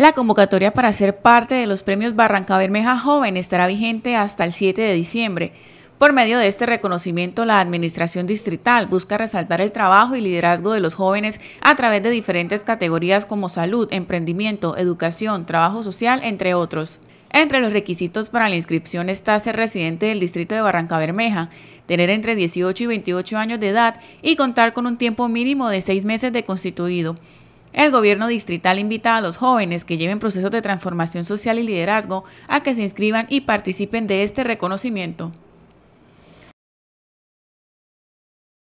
La convocatoria para ser parte de los premios Barranca Bermeja Joven estará vigente hasta el 7 de diciembre. Por medio de este reconocimiento, la Administración Distrital busca resaltar el trabajo y liderazgo de los jóvenes a través de diferentes categorías como salud, emprendimiento, educación, trabajo social, entre otros. Entre los requisitos para la inscripción está ser residente del distrito de Barranca Bermeja, tener entre 18 y 28 años de edad y contar con un tiempo mínimo de seis meses de constituido. El gobierno distrital invita a los jóvenes que lleven procesos de transformación social y liderazgo a que se inscriban y participen de este reconocimiento.